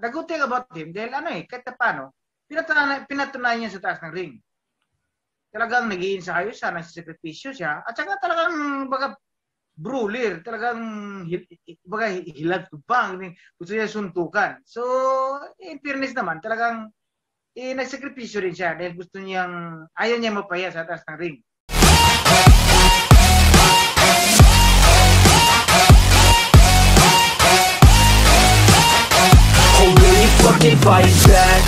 the good thing about him, dahil ano eh, kahit paano, pinatunayan, pinatunayan niya sa taas ng ring. Talagang nag iinsayo siya, nagsisakripisyo siya, at saka talagang baga brulir, talagang baga hilag bang, gusto niya suntukan. So, in fairness naman, talagang eh, nagsakripisyo rin siya dahil gusto niyang, ayaw niya mapaya sa taas ng ring. fucking fight back.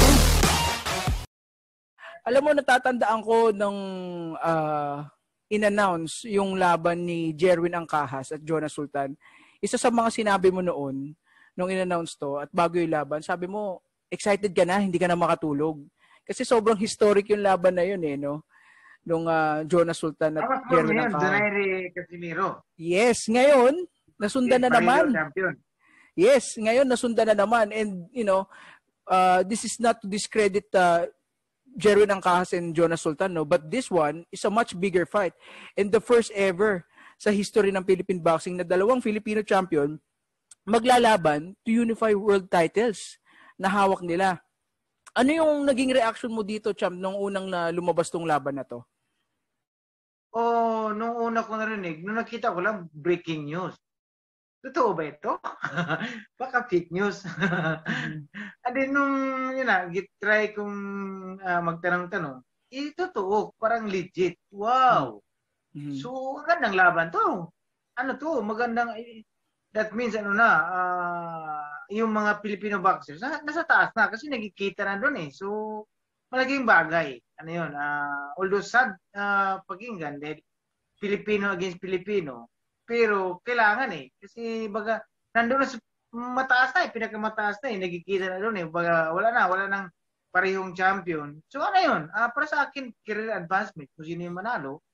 Alam mo, natatandaan ko nung uh, in-announce yung laban ni Jerwin Angkahas at Jonas Sultan. Isa sa mga sinabi mo noon, nung in-announce to at bago yung laban, sabi mo, excited ka na, hindi ka na makatulog. Kasi sobrang historic yung laban na yun eh, no? Nung uh, ah, Jonas Sultan at Jerwin Angkahas. Casimiro. Yes, ngayon, nasundan yes, na naman. Champion. Yes, ngayon nasundan na naman and you know, uh, this is not to discredit uh, Jerwin Angkas and Jonas Sultan, no? but this one is a much bigger fight. And the first ever sa history ng Philippine boxing na dalawang Filipino champion maglalaban to unify world titles na hawak nila. Ano yung naging reaction mo dito, champ, nung unang na lumabas tong laban na to? Oh, nung una ko narinig, nung nakita ko lang breaking news. Totoo ba ito? Baka fake news. Mm. And then nung, yun na, try kong uh, ah, magtanong-tanong, eh, totoo, parang legit. Wow! Mm-hmm. So, magandang laban to. Ano to, magandang, eh, that means ano na, uh, yung mga Filipino boxers, nasa taas na kasi nagkikita na doon eh. So, malaking bagay. Ano yun, uh, although sad uh, pakinggan dahil Filipino against Filipino, pero kailangan eh. Kasi baga, nandun na sa mataas na eh. Pinakamataas na eh. Nagkikita na doon eh. Baga, wala na. Wala nang parehong champion. So ano yun? Uh, para sa akin, career advancement. Kung sino yung manalo.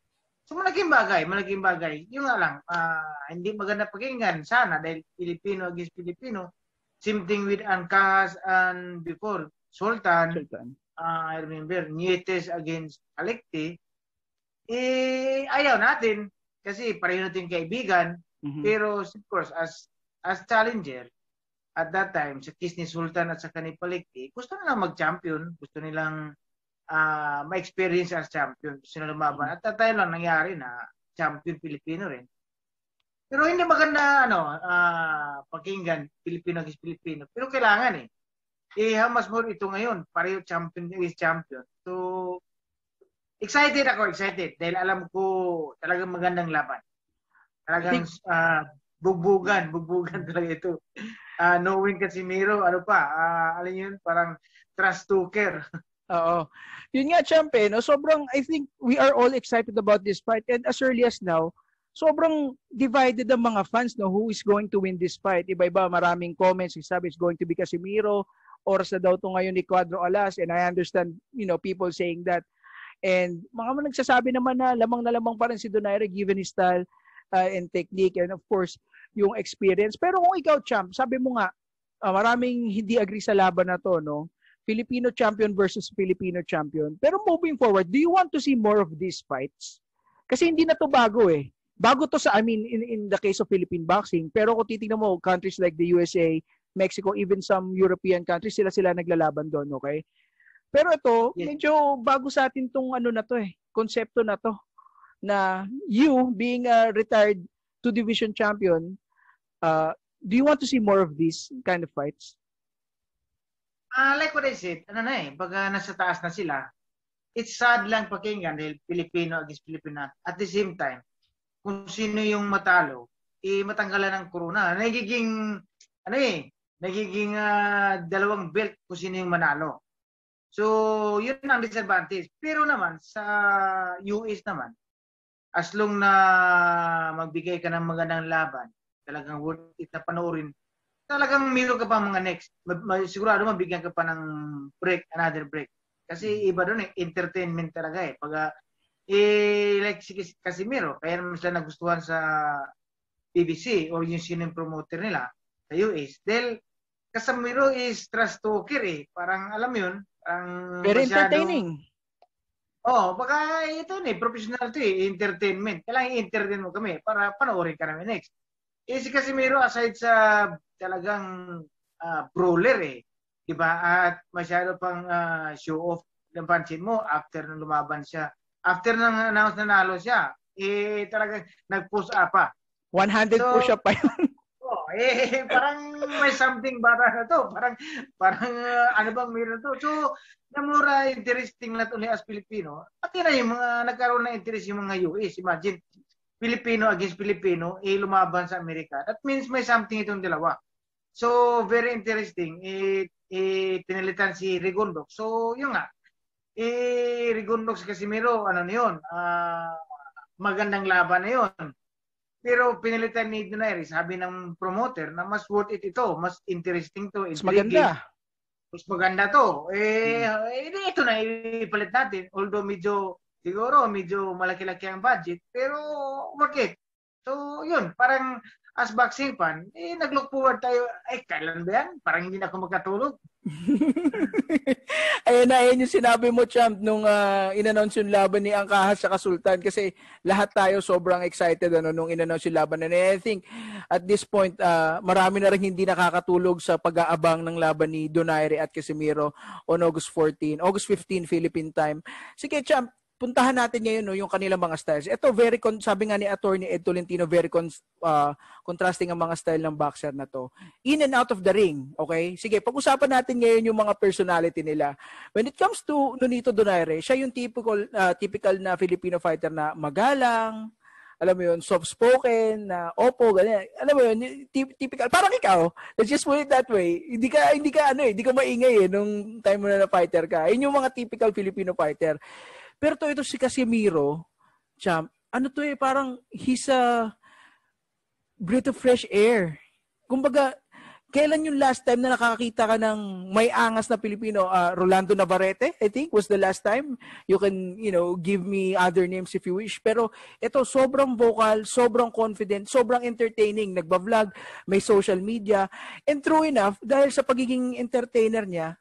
So malaking bagay. Malaking bagay. Yun nga lang. Uh, hindi maganda pakinggan. Sana dahil Pilipino against Pilipino. Same thing with Ancajas and before. Sultan. Sultan. Uh, I remember, Nietes against Alekte. eh, ayaw natin. Kasi pareho natin kaibigan. Mm-hmm. Pero of course, as as challenger, at that time, sa kiss ni Sultan at sa Kanipalikti, gusto nilang mag-champion. Gusto nilang uh, ma-experience as champion. Gusto nilang lumaban. At that time lang nangyari na champion Pilipino rin. Pero hindi maganda ano, uh, pakinggan Pilipino is Pilipino. Pero kailangan eh. I-hamas eh, mo ito ngayon. Pareho champion is champion. So, excited ako, excited. Dahil alam ko Talagang magandang laban. Talagang uh, bugbugan, bugbugan talaga ito. Uh, knowing Casimiro, ano pa, uh, alin yun, parang trust taker. Oo. Yun nga, champe, no? sobrang, I think, we are all excited about this fight. And as early as now, sobrang divided ang mga fans, no? Who is going to win this fight? Iba-iba, maraming comments. Sabi, it's going to be Casimiro. Or sa daw to ngayon ni Cuadro Alas. And I understand, you know, people saying that. And mga nagsasabi naman na lamang na lamang pa rin si Donaire given his style uh, and technique and of course yung experience. Pero kung ikaw champ, sabi mo nga uh, maraming hindi agree sa laban na to, no? Filipino champion versus Filipino champion. Pero moving forward, do you want to see more of these fights? Kasi hindi na to bago eh. Bago to sa I mean in, in the case of Philippine boxing, pero kung titingnan mo countries like the USA, Mexico, even some European countries, sila sila naglalaban doon, okay? Pero ito, yes. medyo bago sa atin tong ano na to eh, konsepto na to na you being a retired two division champion, uh, do you want to see more of these kind of fights? Uh, like what is it? ano na eh, pag nasa taas na sila, it's sad lang pakinggan dahil Pilipino against Pilipino. At the same time, kung sino yung matalo, eh, matanggalan ng corona. Nagiging, ano eh, nagiging uh, dalawang belt kung sino yung manalo. So, yun ang disadvantage. Pero naman, sa US naman, as long na magbigay ka ng magandang laban, talagang worth it na panoorin, talagang meron ka pa mga next. Sigurado mabigyan ka pa ng break, another break. Kasi mm-hmm. iba doon eh, entertainment talaga eh. Pag, eh, like si Casimiro, kaya naman sila nagustuhan sa BBC or yung sino promoter nila sa US. Dahil Casemiro is trash talker eh. Parang alam yun. Ang Pero masyado, entertaining. Oo, oh, baka ito ni eh, professional to eh, entertainment. Kailangan i-entertain mo kami para panoorin ka namin next. Eh si Casemiro aside sa talagang uh, brawler eh, 'di ba? At masyado pang uh, show off ng pansin mo after nang lumaban siya. After nang announce na nalo siya, eh talaga nag-push up pa. 100 so, push up pa yun. Eh, eh, parang may something ba na to. Parang, parang uh, ano bang meron to. So, na mura interesting not only as Filipino, pati na yung mga nagkaroon ng interest yung mga US. Imagine, Filipino against Filipino, eh, lumaban sa Amerika. That means may something itong dalawa. So, very interesting. Eh, eh, tinalitan si Rigondok. So, yun nga. Eh, Rigondok si Casimiro, ano na yun? Uh, magandang laban na yun. Pero pinilitan ni Dunayri, sabi ng promoter na mas worth it ito, mas interesting to, mas maganda. Mas maganda to. Eh, hmm. Eh, ito na ipalit natin. Although medyo, siguro, medyo malaki-laki ang budget, pero worth it. So, yun, parang as boxing fan, eh, nag-look forward tayo, eh, kailan ba yan? Parang hindi na ako magkatulog. ayan na, ayan yung sinabi mo, champ, nung uh, inannounce yung laban ni Angkahas sa Kasultan kasi lahat tayo sobrang excited ano, nung inannounce yung laban. And I think at this point, uh, marami na rin hindi nakakatulog sa pag-aabang ng laban ni Donaire at Casimiro on August 14, August 15 Philippine time. Sige, champ, puntahan natin ngayon no, yung kanilang mga styles. Ito, very con- sabi nga ni attorney Ed Tolentino, very con- uh, ah, contrasting ang mga style ng boxer na to. In and out of the ring, okay? Sige, pag-usapan natin ngayon yung mga personality nila. When it comes to Nonito Donaire, siya yung typical, uh, typical na Filipino fighter na magalang, alam mo yun, soft-spoken, na uh, opo, ganyan. Alam mo yun, typical. Parang ikaw, let's just put it that way. Hindi ka, hindi ka ano eh, hindi ka maingay eh, nung time mo na na fighter ka. Yun yung mga typical Filipino fighter. Pero to ito si Casemiro, champ, ano to eh, parang he's a breath of fresh air. Kumbaga, kailan yung last time na nakakita ka ng may angas na Pilipino? Uh, Rolando Navarrete, I think, was the last time. You can, you know, give me other names if you wish. Pero ito, sobrang vocal, sobrang confident, sobrang entertaining. Nagbablog, may social media. And true enough, dahil sa pagiging entertainer niya,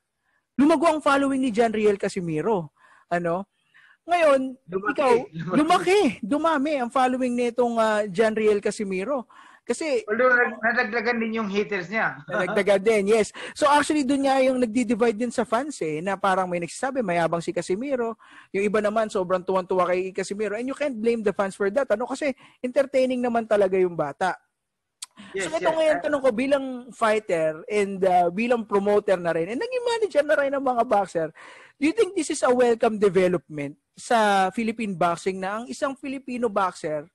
lumago ang following ni John Casimiro. Ano? Ngayon, lumaki, ikaw, lumaki. lumaki, dumami ang following nitong uh, ah, Janriel Casimiro. Kasi... Although, nadagdagan din yung haters niya. nadagdagan din, yes. So, actually, doon niya yung nagdi-divide din sa fans eh, na parang may nagsasabi, mayabang si Casimiro. Yung iba naman, sobrang tuwan-tuwa kay Casimiro. And you can't blame the fans for that. Ano? Kasi entertaining naman talaga yung bata. Yes, so, ito yes. ngayon, tanong ko, bilang fighter and uh, bilang promoter na rin, and naging manager na rin ng mga boxer, Do you think this is a welcome development sa Philippine boxing na ang isang Filipino boxer,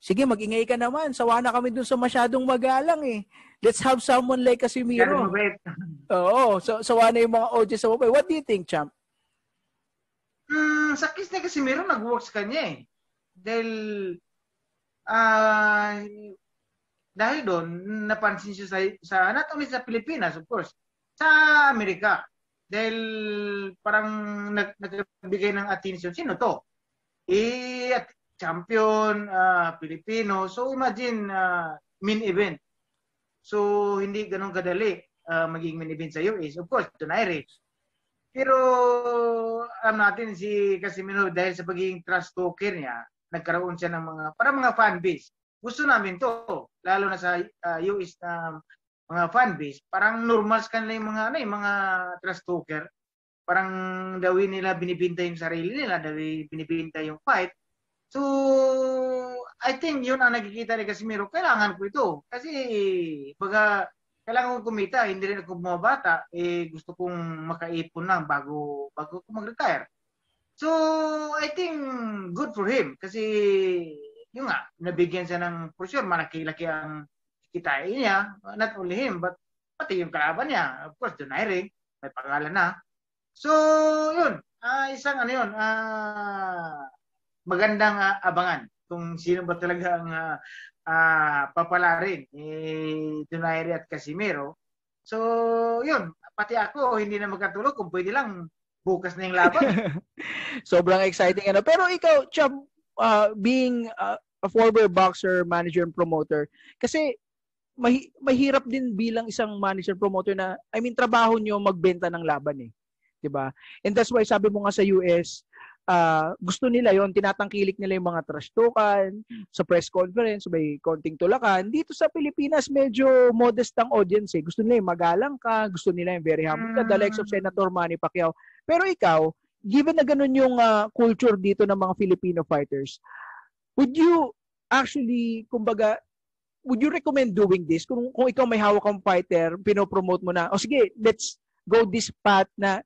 sige, magingay ka naman. Sawa na kami dun sa masyadong magalang eh. Let's have someone like Casimiro. Oo, so, sawa na yung mga audience sa mabay. What do you think, champ? Mm, sa case ni Casimiro, nag works sa kanya eh. Dahil, uh, dahil doon, napansin siya sa, sa not only sa Pilipinas, of course, sa Amerika. Dahil parang nag, nagbigay ng attention, sino to? Eh, champion, uh, Pilipino. So imagine, uh, main event. So hindi ganun kadali uh, ah, maging main event sa US. Of course, Donaire. Pero alam natin si Casimiro dahil sa pagiging trust talker niya, nagkaroon siya ng mga, para mga fan base. Gusto namin to, lalo na sa uh, US na mga fan base, parang normal scan lang yung mga ano, yung mga trust talker. Parang dawi nila binibinta yung sarili nila, dawi binibinta yung fight. So, I think yun ang nakikita ni Casimiro. Kailangan ko ito. Kasi, baga, kailangan kong kumita, hindi rin ako bumabata, eh gusto kong makaipon na bago, bago ko mag-retire. So, I think good for him kasi yun nga, nabigyan siya ng, for sure, malaki-laki ang kikitain niya, not only him, but pati yung kalaban niya. Of course, Donaire, may pangalan na. So, yun, uh, isang ano yun, uh, magandang uh, abangan kung sino ba talaga ang uh, uh, papalarin ni eh, Donaire at Casimiro. So, yun, pati ako hindi na magkatulog kung pwede lang bukas na yung laban. Sobrang exciting ano. Pero ikaw, Chab, uh, being uh, a former boxer, manager, and promoter, kasi mahi- mahirap din bilang isang manager promoter na I mean trabaho niyo magbenta ng laban eh. 'Di ba? And that's why sabi mo nga sa US, uh, ah, gusto nila 'yon, tinatangkilik nila yung mga trash talkan sa press conference, may konting tulakan. Dito sa Pilipinas medyo modest ang audience eh. Gusto nila yung magalang ka, gusto nila yung very humble ka, the likes of mm. Senator Manny Pacquiao. Pero ikaw, given na ganun yung uh, culture dito ng mga Filipino fighters, would you actually, kumbaga, would you recommend doing this? Kung, kung ikaw may hawak kang fighter, pinopromote mo na, o oh, sige, let's go this path na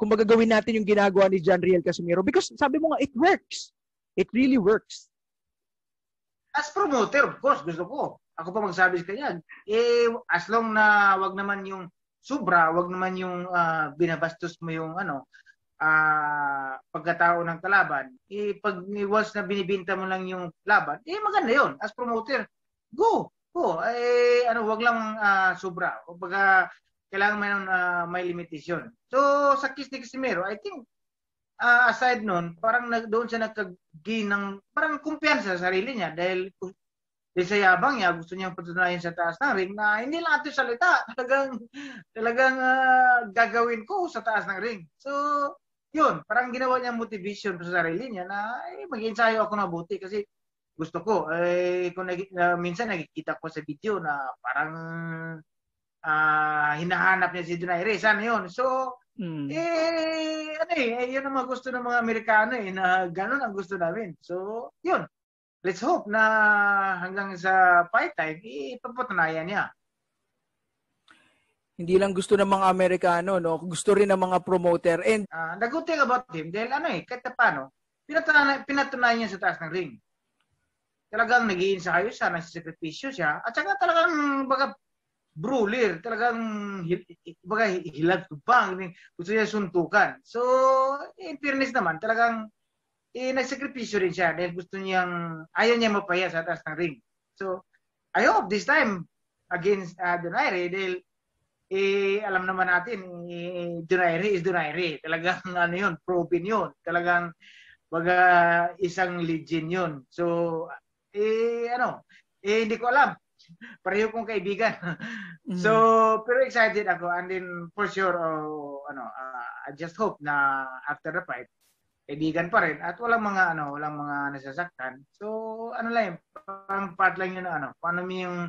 kung magagawin natin yung ginagawa ni John Riel Casimiro. Because sabi mo nga, it works. It really works. As promoter, of course, gusto ko. Ako pa magsabi sa kanya. Eh, as long na wag naman yung sobra, wag naman yung uh, binabastos mo yung ano, uh, pagkatao ng kalaban. Eh, pag eh, once na binibinta mo lang yung laban, eh maganda yon As promoter, go. Go. Eh, ano, wag lang uh, sobra. O baga, kailangan may, uh, may limitation. So, sa kiss ni Casimiro, I think, uh, aside nun, parang nag, doon siya nagkag ng, parang kumpiyansa sa sarili niya dahil dahil sa yabang niya, gusto niyang patunayan sa taas ng ring na hindi lang ito salita. Talagang, talagang uh, gagawin ko sa taas ng ring. So, yun, parang ginawa niya motivation sa sarili niya na eh, mag-ensayo ako na buti kasi gusto ko. Eh, kung nag, uh, minsan nakikita ko sa video na parang uh, hinahanap niya si Donaire. Sana yun. So, mm. eh, ano eh, eh, yun ang mga gusto ng mga Amerikano eh, na ganun ang gusto namin. So, yun. Let's hope na hanggang sa fight time, ipapatunayan niya. Hindi lang gusto ng mga Amerikano, no? Gusto rin ng mga promoter. And, uh, the good thing about him, dahil ano eh, kahit paano, pinatunayan, pinatunayan niya sa taas ng ring Talagang nagiinsa kayo siya, nagsisakripisyo siya. At saka talagang baga brulir, talagang baga hilag tubang, gusto niya suntukan. So, in fairness naman, talagang eh, nagsakripisyo rin siya dahil gusto niyang, ayaw niya mapaya sa taas ng ring. So, I hope this time against uh, ah, Donaire dahil eh, alam naman natin, eh, Donaire is Donaire. Talagang ano yun, proven yun. Talagang baga isang legend yun. So, eh ano, eh hindi ko alam. Pareho kong kaibigan. mm-hmm. So, mm. pero excited ako and then for sure oh, ano, uh, I just hope na after the fight kaibigan pa rin at walang mga ano, walang mga nasasaktan. So, ano lang, parang part lang yun ano, paano yung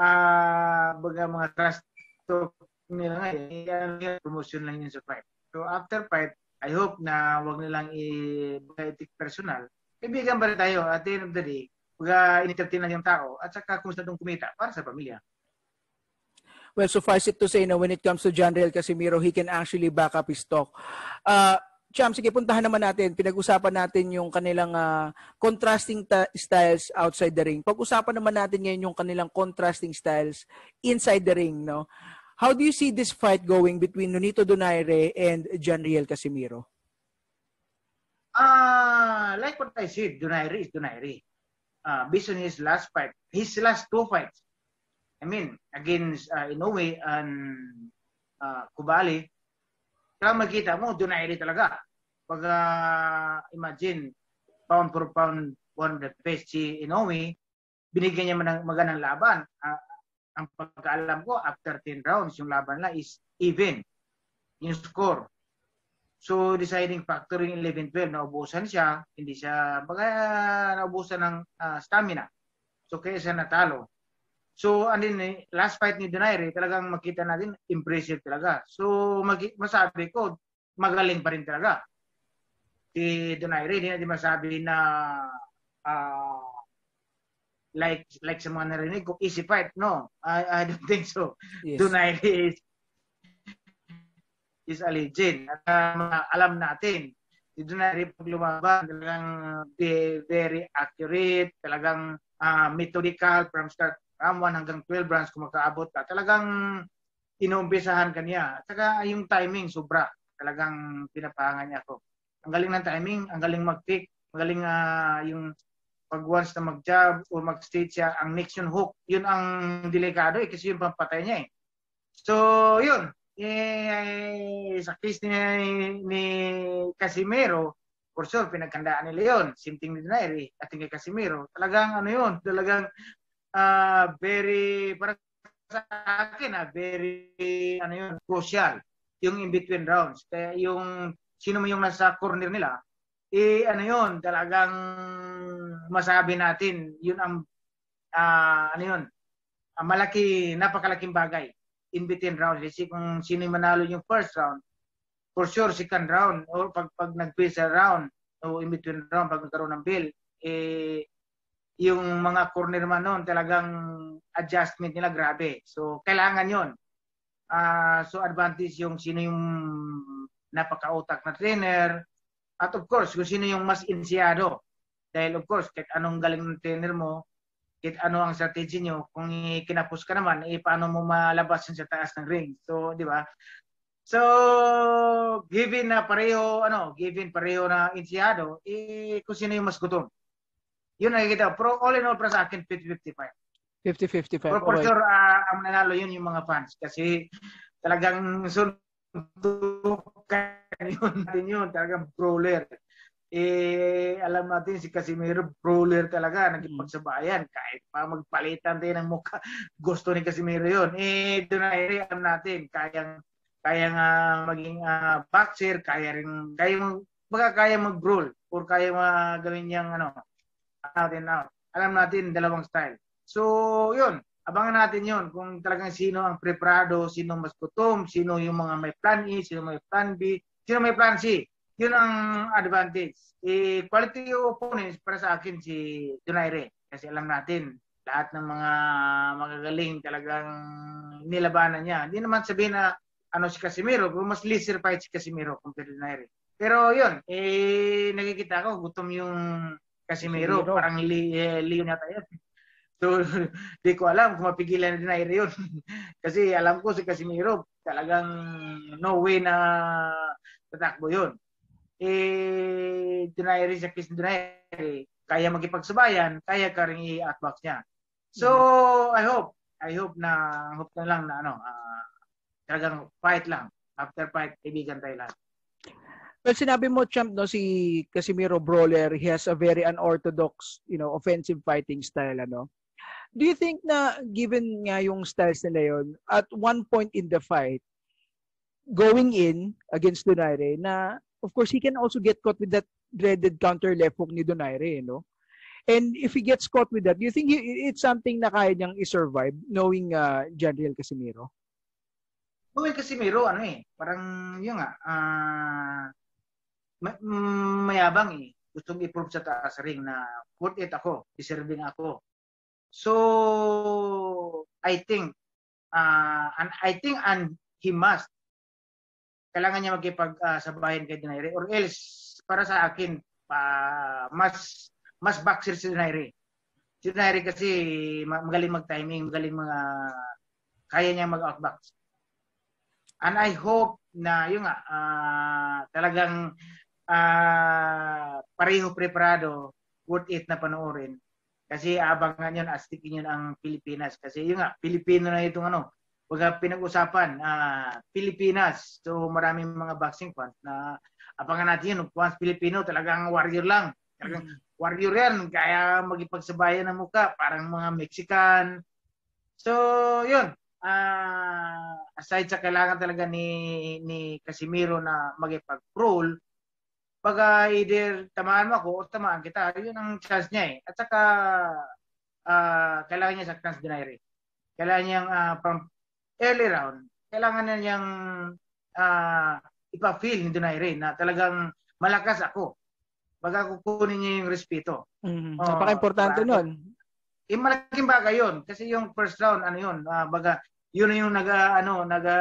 uh, baga mga trust to nila ngayon, eh, promotion lang yun sa fight. So, after fight, I hope na wag nilang i-take personal. Kaibigan pa rin tayo at the end of the day, pag-entertain natin yung tao at saka kung saan kumita para sa pamilya. Well, suffice it to say na when it comes to John Real Casimiro, he can actually back up his talk. Uh, ah, Cham, sige, puntahan naman natin. Pinag-usapan natin yung kanilang uh, contrasting ta- styles outside the ring. Pag-usapan naman natin ngayon yung kanilang contrasting styles inside the ring. No? How do you see this fight going between Nonito Donaire and John Riel Casimiro? Uh, like what I said, Donaire is Donaire uh, based on his last fight, his last two fights, I mean, against uh, Inoue and uh, Kubali, kaya makita mo, doon na talaga. Pag uh, imagine, pound for pound, one of the best si Inoue, binigyan niya ng magandang laban. Uh, ang pagkaalam ko, after 10 rounds, yung laban na is even yung score. So, deciding factor yung 11-12, naubusan siya, hindi siya, baga naubusan ng uh, stamina. So, kaya siya natalo. So, and then, eh, last fight ni Donaire, eh, talagang makita natin, impressive talaga. So, mag- masabi ko, magaling pa rin talaga. Si Donaire, hindi natin masabi na uh, like like sa mga narinig ko, easy fight, no? I, I don't think so. Yes. Donaire is is a legend. At uh, alam natin, si Donary pag lumaban, talagang very, accurate, talagang uh, methodical from start from 1 hanggang 12 rounds kung makaabot ka. Talagang inumpisahan kanya. At saka ah, yung timing, sobra. Talagang pinapahangan niya ako. Ang galing ng timing, ang galing mag-pick, ang galing uh, yung pag once na mag-jab o mag-state siya, ang next yung hook, yun ang delikado eh, kasi yung pampatay niya eh. So, yun eh, sa case ni, ni Casimero, for sure, pinagkandaan nila yun. Same thing din na at kay Casimero. Talagang ano yun, talagang uh, very, para sa akin, ah, very, ano yun, crucial yung in-between rounds. Kaya yung, sino mo yung nasa corner nila, eh ano yun, talagang masabi natin, yun ang, uh, ano yun, ang malaki, napakalaking bagay in-between rounds. Kasi kung sino yung manalo yung first round, for sure second round or pag, pag nag-fail sa round o in-between round pag nagkaroon ng bell, eh, yung mga corner man noon talagang adjustment nila grabe. So, kailangan yon uh, ah, So, advantage yung sino yung napaka-utak na trainer at of course, kung sino yung mas insiyado. Dahil of course, kahit anong galing ng trainer mo, ano ang strategy nyo. Kung kinapos ka naman, eh, paano mo malabas yun sa taas ng ring? So, di ba? So, given na pareho, ano, given pareho na insyado, eh, kung sino yung mas gutom. Yun nakikita. Pero all in all, para sa akin, 50-55. 50-55. Pero for okay. sure, uh, ang nanalo yun yung mga fans. Kasi talagang sundukan yun. natin yun talagang brawler eh, alam natin si Casimiro brawler talaga, mm. nagkipagsabayan kahit pa magpalitan din ng mukha. Gusto ni Casimiro 'yon. Eh Donaire eh, alam natin, kayang kayang uh, maging uh, boxer, kaya rin kaya mag, baka kaya mag-brawl or kaya magawin niyang ano out and Alam natin dalawang style. So, 'yun. Abangan natin 'yon kung talagang sino ang preparado, sino mas gutom, sino yung mga may plan A, sino may plan B, sino may plan C. Yun ang advantage. Eh, quality opponents para sa akin si Donaire. Kasi alam natin, lahat ng mga magagaling talagang nilabanan niya. Hindi naman sabihin na ano si Casimiro, pero mas lesser fight si Casimiro compared to Donaire. Pero yun, eh, nakikita ko, gutom yung Casimiro. Casimiro. Parang li, eh, Leon yata yun. So, di ko alam kung mapigilan na Nair yun. Kasi alam ko si Casimiro, talagang no way na tatakbo yun eh, dinayari siya kis dinayari. Kaya magipagsubayan, kaya ka rin i-atbox niya. So, mm-hmm. I hope, I hope na, hope na lang na ano, uh, talagang fight lang. After fight, kaibigan tayo lahat. Well, sinabi mo, champ, no, si Casimiro Brawler, he has a very unorthodox, you know, offensive fighting style, ano? Do you think na, given nga yung styles nila yon at one point in the fight, going in against Donaire, na of course, he can also get caught with that dreaded counter left hook ni Donaire, you eh, know? And if he gets caught with that, do you think he, it's something na kaya niyang i-survive knowing uh, Janriel Casimiro? Noel Casimiro, ano eh, parang yun nga, uh, ah, may- mm, mayabang eh. Gustong i-prove sa taas ring na worth it ako, deserving ako. So, I think, uh, and I think and he must kailangan niya magkipagsabayan ah, uh, kay Dinayre or else para sa akin uh, mas mas boxer si Dinayre. Si Dinayre kasi magaling mag-timing, magaling mga kaya niya mag-outbox. And I hope na yun nga uh, talagang uh, pareho preparado worth it na panoorin. Kasi abangan yun, astikin yun ang Pilipinas. Kasi yun nga, Pilipino na itong ano, Baga pinag-usapan, uh, Pilipinas. So maraming mga boxing fans na abangan natin yun. Fans Pilipino, talagang warrior lang. Talagang mm-hmm. warrior yan. Kaya magipagsabayan ng muka. Parang mga Mexican. So, yun. Uh, aside sa kailangan talaga ni, ni Casimiro na magipag-roll, pag uh, either tamaan mo ako o tamaan kita, yun ang chance niya eh. At saka, uh, kailangan niya sa chance denier. Kailangan niyang uh, ah, pang, early round, kailangan na niyang uh, ipa-feel ni Dunay na talagang malakas ako. Baga kukunin niya yung respeto. Mm, oh, napaka-importante nun. Eh, malaking bagay yun. Kasi yung first round, ano yun, uh, baga, yun yung naga, ano, naga,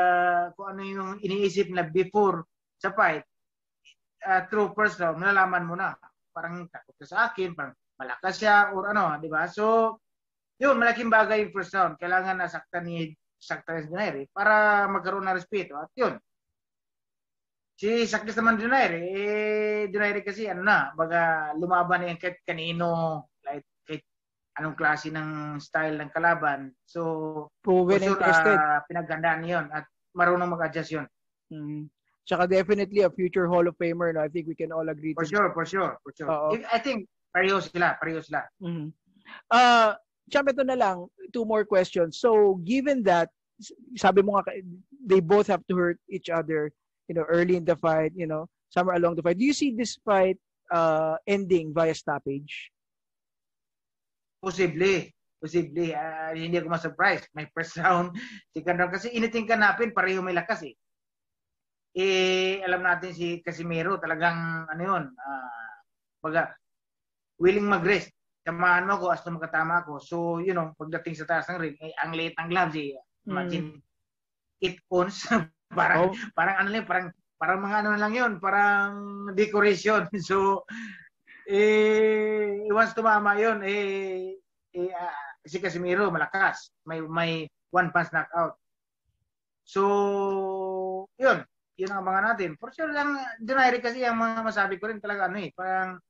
kung ano yung iniisip na before sa fight, uh, through first round, nalaman mo na. Parang takot ka sa akin, parang malakas siya, or ano, di ba? So, yun, malaking bagay yung first round. Kailangan nasaktan ni Shakhtar Dinayri eh, para magkaroon ng respeto. At yun, si Shakhtar naman Dinayri, eh, Dinayri kasi ano na, baga lumaban na yan kahit kanino, kahit, kahit anong klase ng style ng kalaban. So, Proven sure, interested. Uh, pinaghandaan yun at marunong mag-adjust yun. Mm-hmm. Tsaka definitely a future Hall of Famer, no? I think we can all agree. For to sure, for sure, for sure. Uh-oh. I think pareho sila, pareho sila. Mm-hmm. Uh, Champ, ito na lang, two more questions. So, given that, sabi mo nga, they both have to hurt each other, you know, early in the fight, you know, somewhere along the fight. Do you see this fight uh, ending via stoppage? Posible. Posible. Uh, hindi ako ma-surprise. My first round. Second round. Kasi initing kanapin, pareho may lakas eh. Eh, alam natin si Casimiro talagang ano yun, uh, baga, willing mag-rest tamaan mo ako as magkatama ako. So, you know, pagdating sa taas ng ring, eh, ang late ng gloves eh. Imagine, mm. it owns. parang, oh. parang ano lang, parang, parang mga ano lang yun, parang decoration. so, eh, once tumama yun, eh, eh uh, si Casimiro malakas. May, may one punch knockout. So, yun. Yun ang mga natin. For sure lang, dinairy kasi ang mga masabi ko rin talaga ano eh. Parang,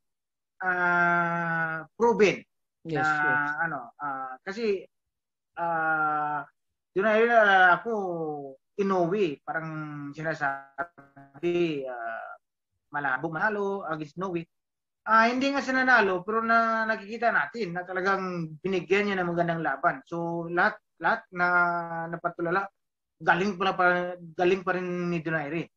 uh, proven yes, na yes. ano uh, kasi uh, ah, yun na yun na ako Inoue parang sinasabi uh, malabo manalo against Snowy uh, hindi nga siya nanalo pero na nakikita natin na talagang binigyan niya ng magandang laban so lahat lahat na napatulala galing pala pa, galing pa rin ni Donaire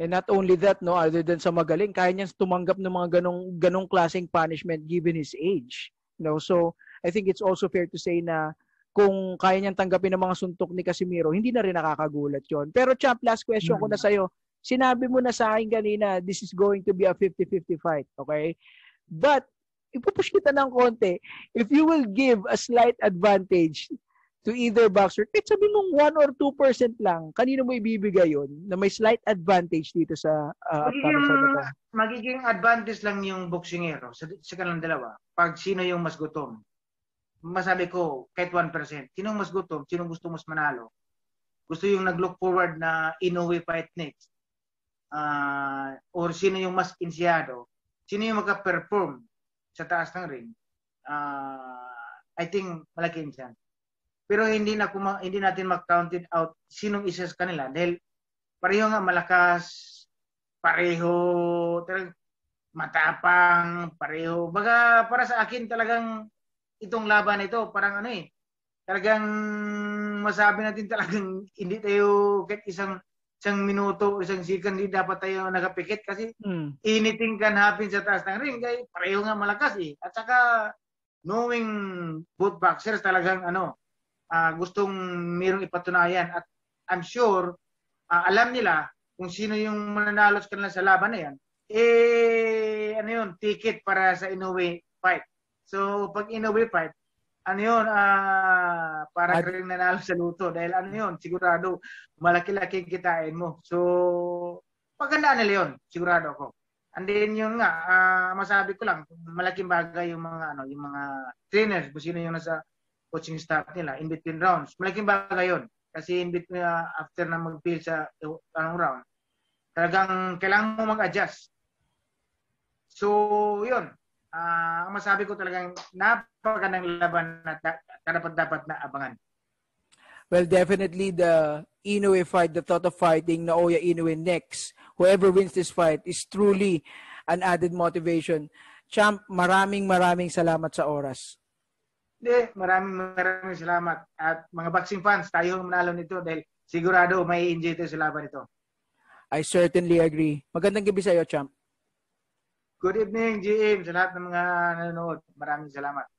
And not only that, no, other than sa magaling, kaya niya tumanggap ng mga ganong, ganong klaseng punishment given his age. You know? So, I think it's also fair to say na kung kaya niyang tanggapin ng mga suntok ni Casimiro, hindi na rin nakakagulat yon. Pero Champ, last question ko na mm-hmm. sa'yo. Sinabi mo na sa akin kanina, this is going to be a 50-50 fight, okay? But, ipupush kita ng konti. If you will give a slight advantage to either boxer, kahit sabi mong 1 or 2% lang, kanino mo ibibigay yon na may slight advantage dito sa uh, magiging, sa magiging advantage lang yung boksingero sa, sa kanilang dalawa. Pag sino yung mas gutom, masabi ko, kahit 1%, sino mas gutom, sino gusto mas manalo, gusto yung nag-look forward na Inoue fight next, uh, or sino yung mas insiyado? sino yung magka-perform sa taas ng ring, uh, I think malaki yung chance. Pero hindi na kuma, hindi natin mag-counted out sinong isa sa kanila dahil pareho nga malakas, pareho talagang matapang, pareho. Baga para sa akin talagang itong laban ito parang ano eh, talagang masabi natin talagang hindi tayo kahit isang isang minuto isang second hindi dapat tayo nakapikit kasi mm. anything can happen sa taas ng ring kaya pareho nga malakas eh. At saka knowing both boxers talagang ano, uh, gustong merong ipatunayan at I'm sure uh, alam nila kung sino yung mananalo sa kanila sa laban na yan. Eh, ano yun, ticket para sa Inoue fight. So, pag Inoue fight, ano yun, uh, para At... rin nanalo sa luto. Dahil ano yun, sigurado, malaki-laki kitain mo. So, pagandaan nila yun, sigurado ako. And then yun nga, uh, masabi ko lang, malaking bagay yung mga ano, yung mga trainers, kung sino yung nasa coaching staff nila in between rounds. Malaking bagay yun. Kasi in between, uh, after na mag-feel sa anong round, talagang kailangan mo mag-adjust. So, yun. Uh, ang masabi ko talagang napakagandang laban na dapat dapat na abangan. Well, definitely the Inoue fight, the thought of fighting Naoya Inoue next. Whoever wins this fight is truly an added motivation. Champ, maraming maraming salamat sa oras. Hindi, maraming maraming salamat. At mga boxing fans, tayo ang manalo nito dahil sigurado may enjoy tayo sa laban ito. I certainly agree. Magandang gabi sa iyo, champ. Good evening, GM, sa lahat ng mga nanonood. Maraming salamat.